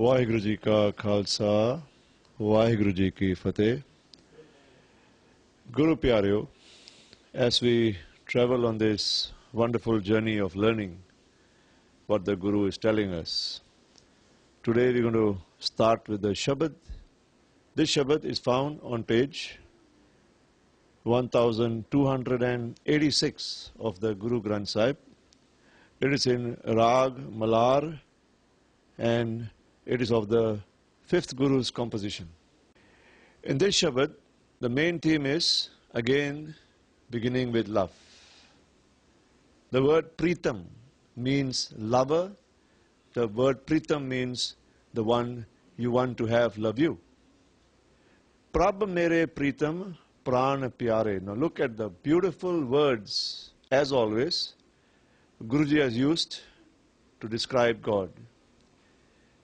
ਵਾਹਿਗੁਰੂ ਜੀ ਕਾ ਖਾਲਸਾ ਵਾਹਿਗੁਰੂ ਜੀ ਕੀ ਫਤਿਹ ਗੁਰੂ ਪਿਆਰਿਓ as we travel on this wonderful journey of learning what the Guru is telling us. Today we're going to start with the Shabad. This Shabad is found on page 1286 of the Guru Granth Sahib. It is in Rag, Malar and it is of the fifth Guru's composition. In this Shabad, the main theme is, again, beginning with love. The word Pritam means lover. The word Pritam means the one you want to have love you. Prab mere Pritam prana pyare. Now look at the beautiful words, as always, Guruji has used to describe God.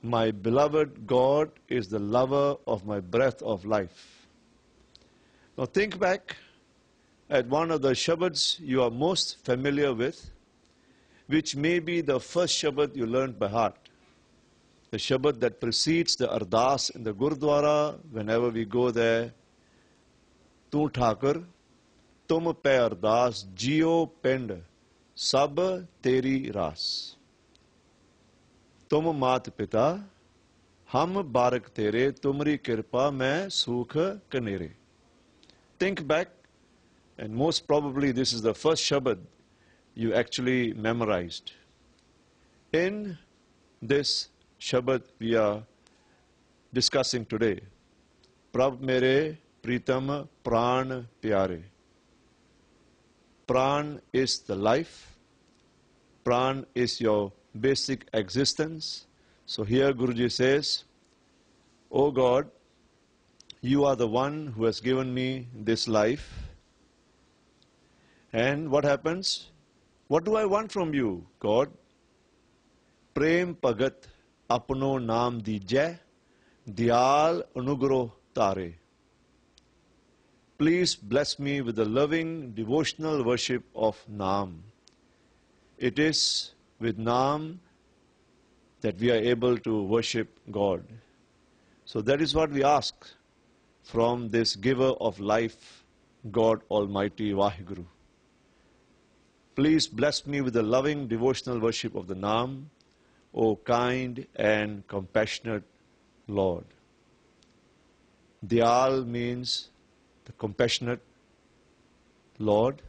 My beloved God is the lover of my breath of life. Now think back at one of the Shabbats you are most familiar with, which may be the first Shabbat you learned by heart. The Shabbat that precedes the Ardas in the Gurdwara, whenever we go there, Tu Thakur, Tum Pe Ardas, Jio Pend, Sab Teri Ras. तुम मात पिता हम बारक तेरे तुमरी कृपा मैं सुख कनेरे think back and most probably this is the first shabad you actually memorise in this shabad we are discussing today प्रभु मेरे प्रीतम प्राण प्यारे pran is the life pran is your basic existence. So here Guruji says, O God, you are the one who has given me this life. And what happens? What do I want from you, God? Prem Pagat Apno Naam Dijay Dial Anugro Tare. Please bless me with the loving devotional worship of Naam. It is with Nam that we are able to worship God. So that is what we ask from this giver of life, God Almighty Vaheguru. Please bless me with the loving devotional worship of the Nam, O kind and compassionate Lord. Dial means the compassionate Lord.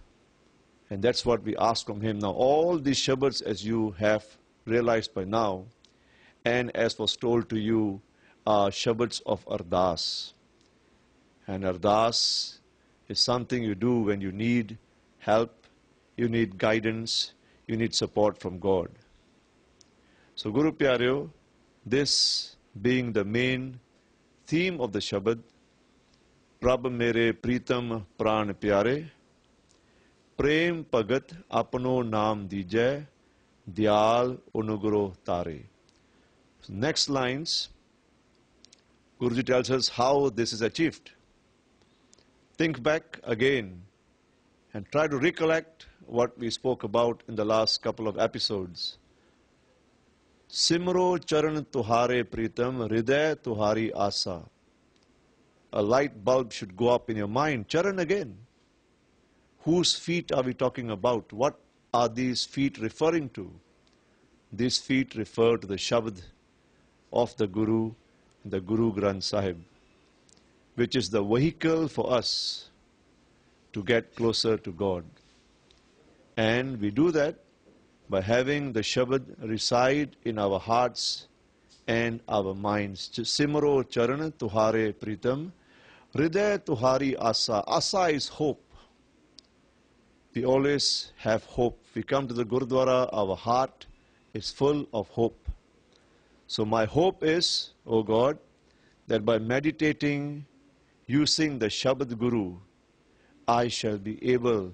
And that's what we ask from him now. All these shepherds, as you have realized by now, and as was told to you, are shepherds of Ardas. And Ardas is something you do when you need help, you need guidance, you need support from God. So Guru Pyaryo, this being the main theme of the Shabad, Prabh Mere Pritam Pran Pyare, ਪ੍ਰੇਮ ਭਗਤ ਆਪਣੋ ਨਾਮ ਦੀਜੈ ਦਿਆਲ ਅਨੁਗ੍ਰੋ ਤਾਰੇ next lines, Guruji tells us how this is achieved. Think back again and try to recollect what we spoke about in the last couple of episodes. Simro charan tuhare pritam hriday tuhari asa. A light bulb should go up in your mind. Charan again. Whose feet are we talking about? What are these feet referring to? These feet refer to the Shabd of the Guru, the Guru Granth Sahib, which is the vehicle for us to get closer to God. And we do that by having the Shabad reside in our hearts and our minds. Simro charan tuhare pritam, hriday tuhari asa. Asa is hope we always have hope. We come to the Gurdwara, our heart is full of hope. So my hope is, O oh God, that by meditating using the Shabad Guru, I shall be able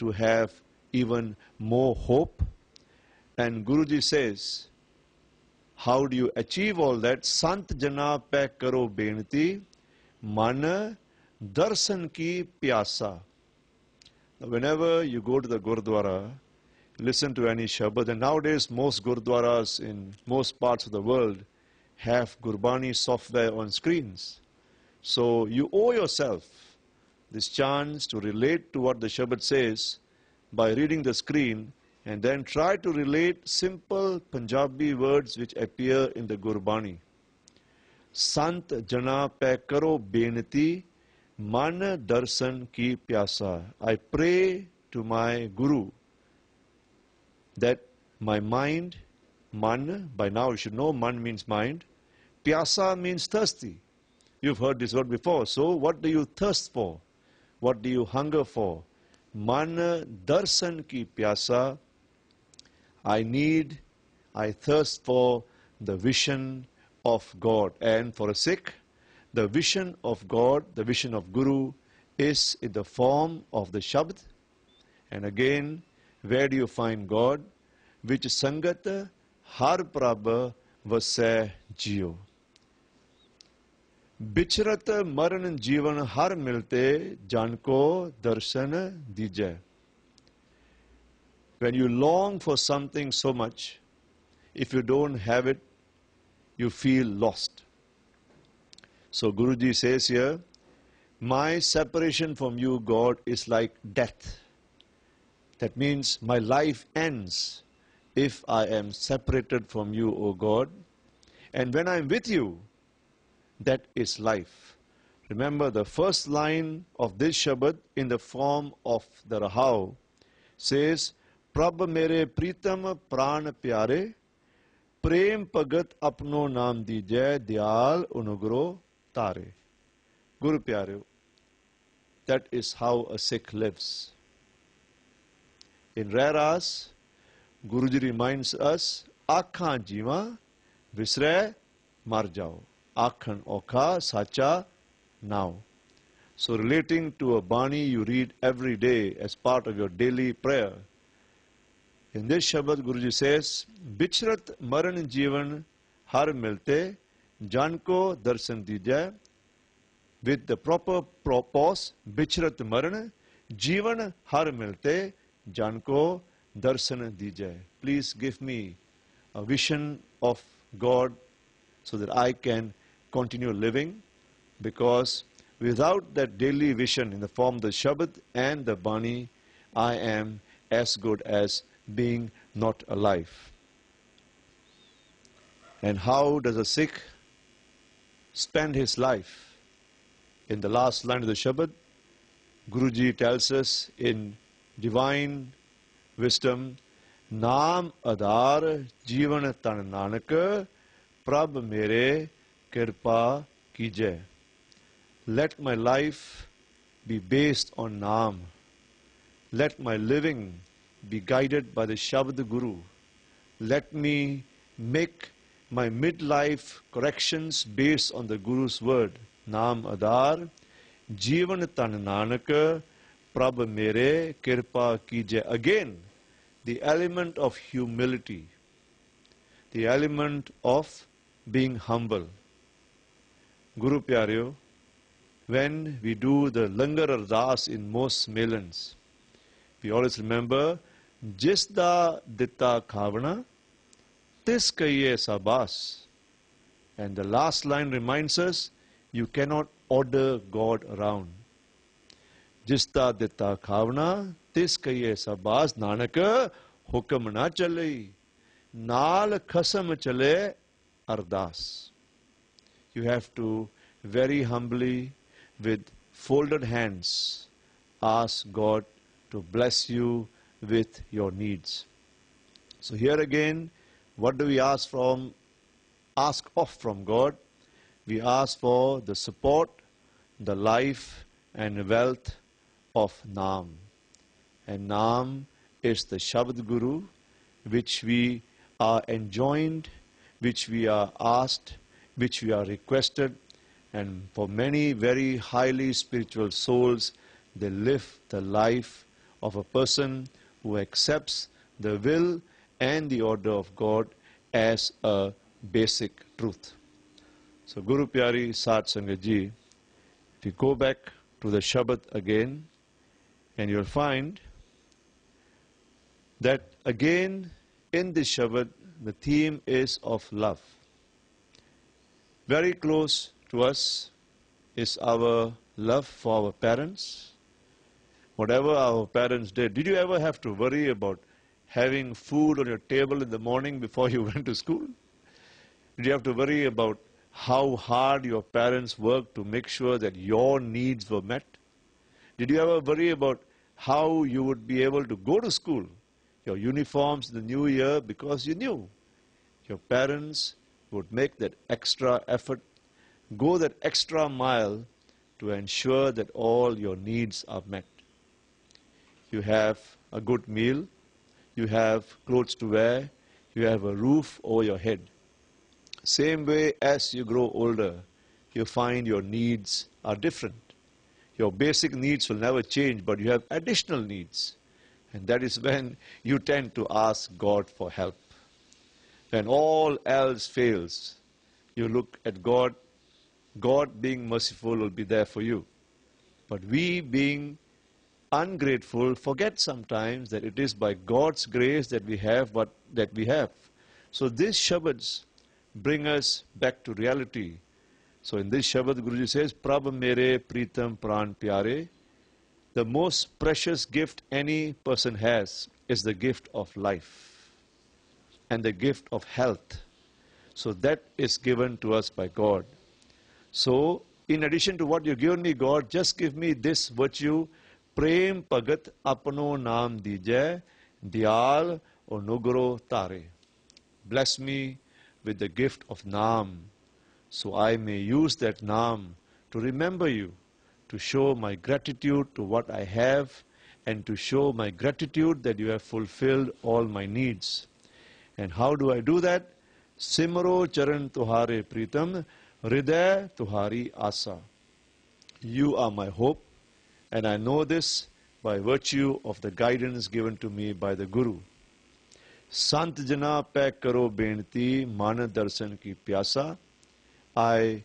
to have even more hope. And Guruji says, how do you achieve all that? Sant jana pe karo mana darsan ki pyasa. Whenever you go to the Gurdwara, listen to any Shabad, and nowadays most Gurdwaras in most parts of the world have Gurbani software on screens. So you owe yourself this chance to relate to what the Shabad says by reading the screen and then try to relate simple Punjabi words which appear in the Gurbani. Sant jana pe karo benati Mana Darshan ki प्यासा I pray to my guru that my mind, man, by now you should know man means mind. Pyasa means thirsty. You've heard this word before. So what do you thirst for? What do you hunger for? Mana darsan ki pyasa. I need, I thirst for the vision of God. And for a sick, the vision of God, the vision of Guru is in the form of the Shabd. And again, where do you find God? Which Sangat Har Prabha Vasai Jiyo. बिचरत मरण Har her Jan Ko Darshan दीजय When you long for something so much, if you don't have it, you feel lost. So Guruji says here, my separation from you, God, is like death. That means my life ends if I am separated from you, O God. And when I am with you, that is life. Remember the first line of this Shabad in the form of the Rahau says, Prabh mere pritam pran pyare, prem pagat apno naam dijay diyal unugro ਤਾਰੇ ਗੁਰੂ ਪਿਆਰਿਓ that is how a Sikh lives. In rare hours, Guruji reminds us, Akhan jiva visre mar jao. Akhan okha sacha now. So relating to a Bani you read every day as part of your daily prayer. In this Shabad, Guruji says, Bichrat maran jivan har milte जान को दर्शन दी दीजिए with the proper purpose बिछरत मरण जीवन हर मिलते जान को दर्शन दी दीजिए please give me a vision of God so that I can continue living because without that daily vision in the form the shabad and the bani I am as good as being not a life and how does a Sikh spend his life. In the last line of the Shabad, Guruji tells us in divine wisdom, Naam Adar Jivan Tan Nanak Prab Mere Kirpa kije." Let my life be based on Naam. Let my living be guided by the Shabad Guru. Let me make my midlife corrections based on the Guru's word. Nam Adar, Jivan Tan Nanak, Prabh Mere, Kirpa Kije. Again, the element of humility, the element of being humble. Guru Pyaryo, when we do the Langar Ardas in most melons, we always remember, Jisda Ditta Khavana, Tis kaye sabas. And the last line reminds us, you cannot order God around. Jista ditta khavna, tis kaye sabas, nanaka hukam na chale. Nal khasam chale ardas. You have to very humbly, with folded hands, ask God to bless you with your needs. So here again, what do we ask from, ask of from God? We ask for the support, the life, and wealth of Nam. And Nam is the Shabad Guru, which we are enjoined, which we are asked, which we are requested. And for many very highly spiritual souls, they live the life of a person who accepts the will and the order of God as a basic truth. So Guru Pyari Sat if you go back to the Shabbat again, and you'll find that again in this Shabbat the theme is of love. Very close to us is our love for our parents. Whatever our parents did, did you ever have to worry about having food on your table in the morning before you went to school? Did you have to worry about how hard your parents worked to make sure that your needs were met? Did you ever worry about how you would be able to go to school, your uniforms the new year because you knew your parents would make that extra effort, go that extra mile to ensure that all your needs are met. You have a good meal, you have clothes to wear, you have a roof over your head. Same way as you grow older, you find your needs are different. Your basic needs will never change, but you have additional needs. And that is when you tend to ask God for help. When all else fails, you look at God. God being merciful will be there for you. But we being ungrateful forget sometimes that it is by God's grace that we have what that we have. So these Shabbats bring us back to reality. So in this Shabbat, Guruji says, Prabh mere pritam pran pyare. The most precious gift any person has is the gift of life and the gift of health. So that is given to us by God. So in addition to what you've given me, God, just give me this virtue प्रेम भगत अपनो नाम दीजै दयाल और नुगरो तारे bless me with the gift of Naam, so I may use that Naam to remember you, to show my gratitude to what I have, and to show my gratitude that you have fulfilled all my needs. And how do I do that? Simro charan tuhare pritam, rida tuhari asa. You are my hope, and I know this by virtue of the guidance given to me by the Guru. Sant jana pੈ karo benti mana darshan ki pyasa. I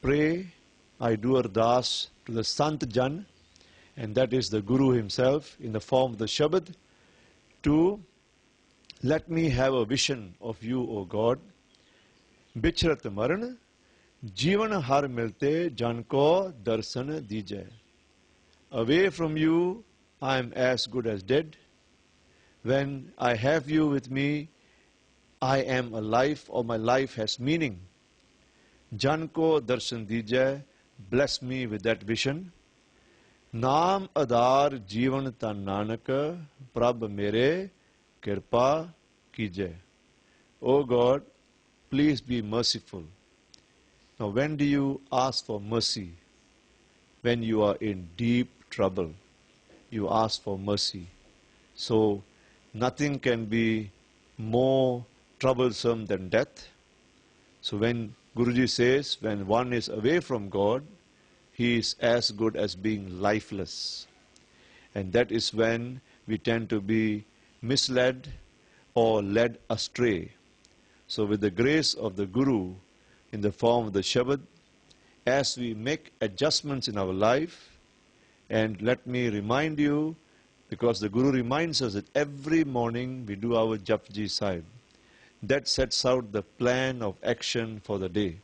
pray, I do ardas to the Sant Jan, and that is the Guru himself in the form of the Shabad, to let me have a vision of you, O God. Bichrat maran, jivan har milte jan ko darsan away from you, I am as good as dead. When I have you with me, I am alive or my life has meaning. Janko darshan dije, bless me with that vision. Naam adar jeevan tan nanak, prab mere kirpa kije. O God, please be merciful. Now when do you ask for mercy? When you are in deep trouble. You ask for mercy. So nothing can be more troublesome than death. So when Guruji says, when one is away from God, he is as good as being lifeless. And that is when we tend to be misled or led astray. So with the grace of the Guru in the form of the Shabad, as we make adjustments in our life, and let me remind you, because the Guru reminds us that every morning we do our Japji Sahib. That sets out the plan of action for the day.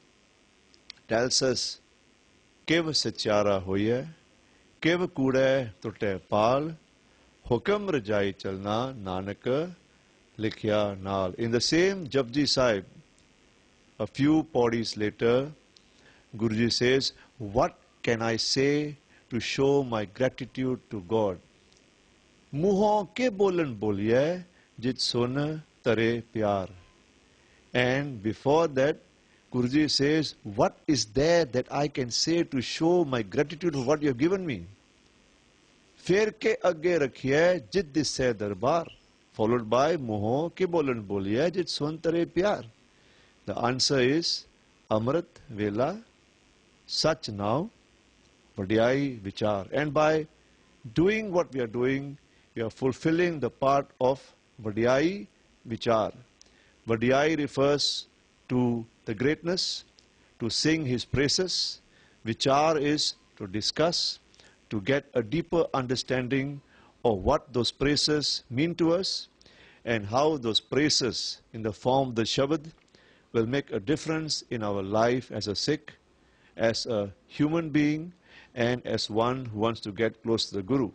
Tells us, Keva Sachara Hoya, Keva kure Tute Pal, Hukam Rajai Chalna Nanaka Likhya Nal. In the same Japji Sahib, a few podis later, Guruji says, What can I say to show my gratitude to God. मुहों के बोलन बोलिए जित सोन तरे प्यार. And before that, Guruji says, what is there that I can say to show my gratitude for what you have given me? फेर के अगे रखिए जिद से दरबार followed by मोहो के बोलन बोलिए जित सोन तरे प्यार. The answer is Amrit Vela, such now Padhyay Vichar. And by doing what we are doing, we are fulfilling the part of Vadiyai Vichar. Vadiyai refers to the greatness, to sing his praises. Vichar is to discuss, to get a deeper understanding of what those praises mean to us and how those praises in the form of the Shabad will make a difference in our life as a Sikh, as a human being, and as one who wants to get close to the Guru.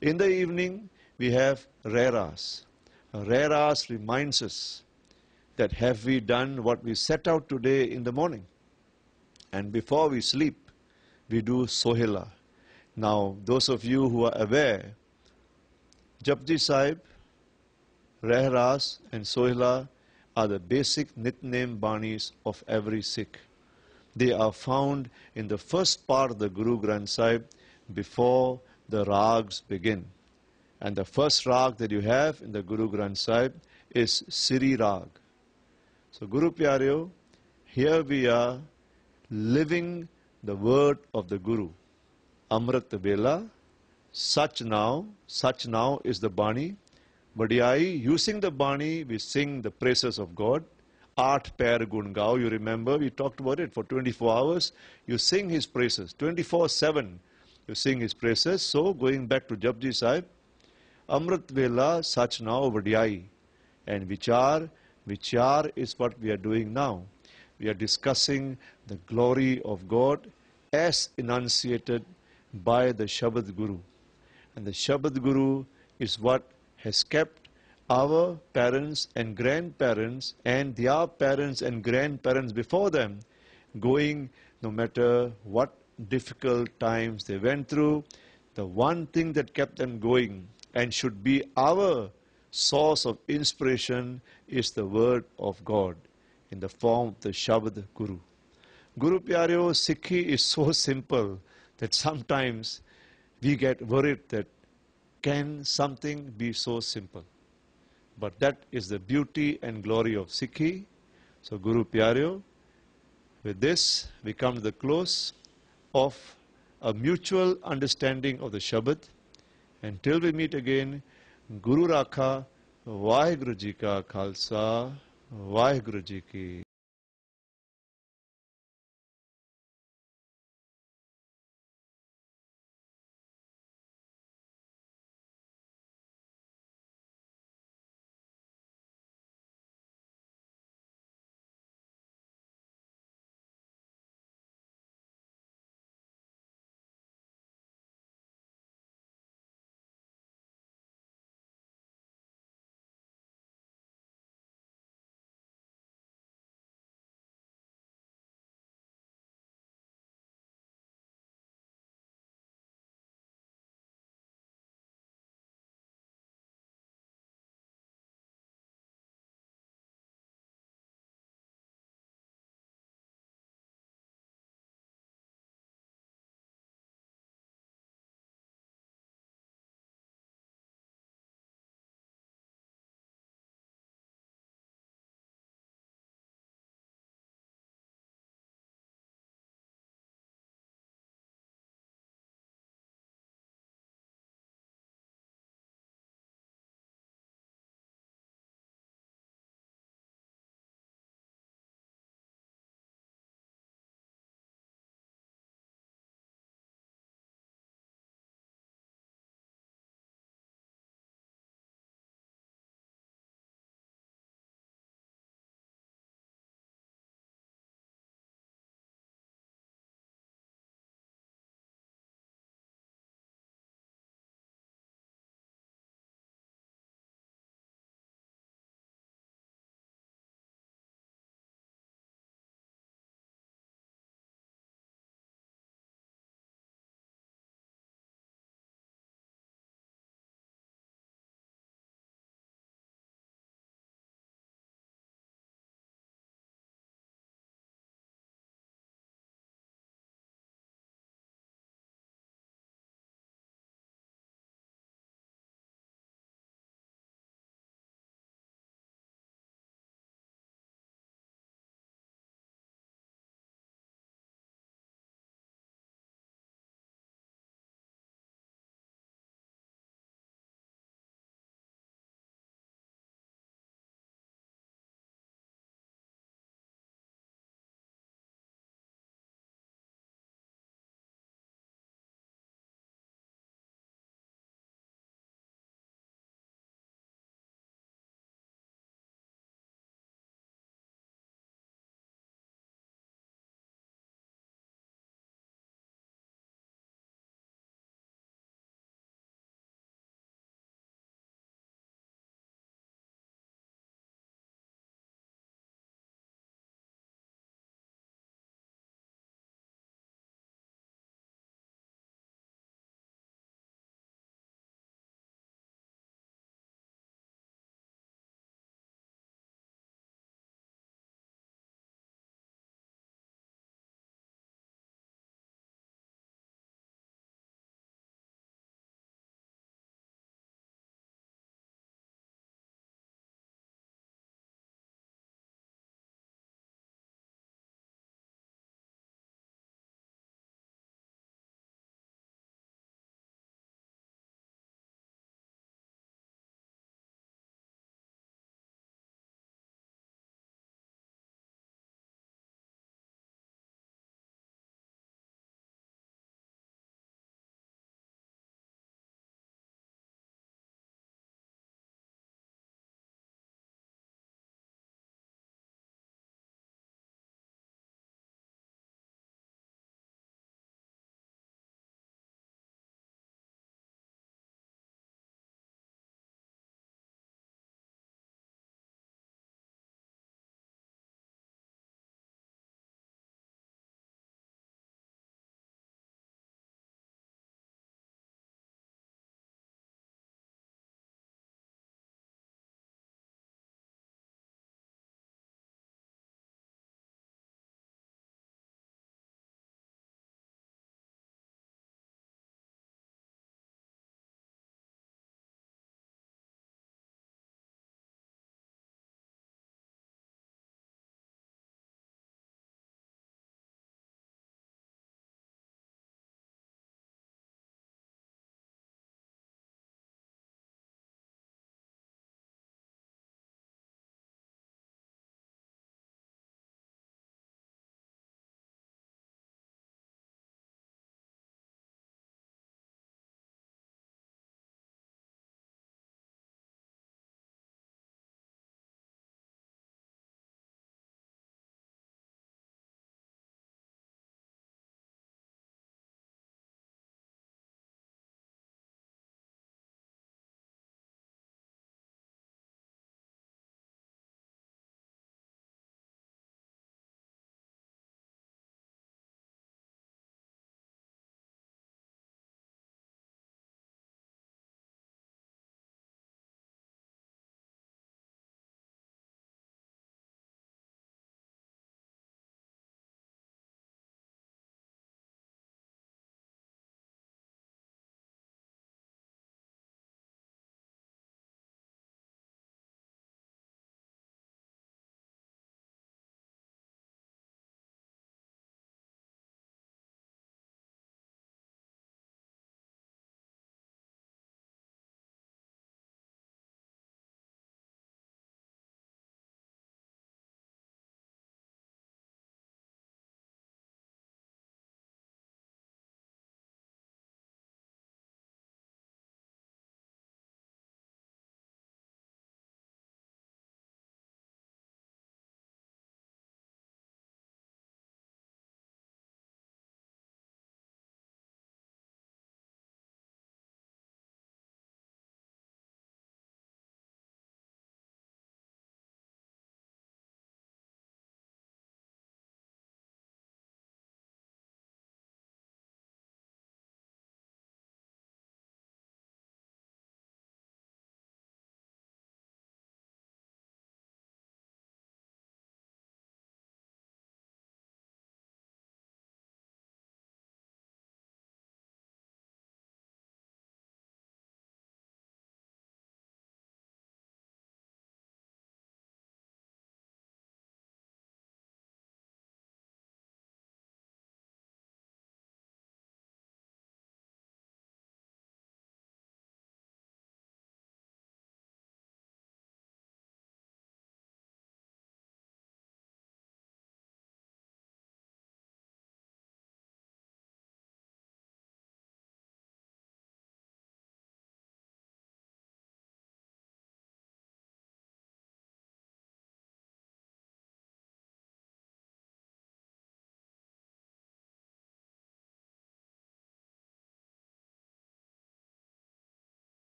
In the evening, we have Reras. Reras reminds us that have we done what we set out today in the morning? And before we sleep, we do Sohila. Now, those of you who are aware, Japji Sahib, Rehras and Sohila are the basic nickname banis of every Sikh. They are found in the first part of the Guru Granth Sahib before the rags begin. And the first rag that you have in the Guru Granth Sahib is Siri Rag. So Guru Pyaryo, here we are living the word of the Guru. Amrit Vela, such now, such now is the Bani. Badiyai, using the Bani, we sing the praises of God. Art Par Gungao, you remember, we talked about it for 24 hours. You sing his praises, 24-7 you sing his praises. So going back to Japji Sahib, Amrit Vela Sachna Vadiyai. And Vichar, Vichar is what we are doing now. We are discussing the glory of God as enunciated by the Shabad Guru. And the Shabad Guru is what has kept our parents and grandparents and their parents and grandparents before them going no matter what difficult times they went through, the one thing that kept them going and should be our source of inspiration is the word of God in the form of the Shabad Guru. Guru Pyaryo, Sikhi is so simple that sometimes we get worried that can something be so simple? But that is the beauty and glory of Sikhi. So Guru Pyaryo, with this we come to the close of a mutual understanding of the Shabad. Until we meet again, Guru Rakha, Vaheguru Ji Ka Khalsa, Vaheguru Ji Ki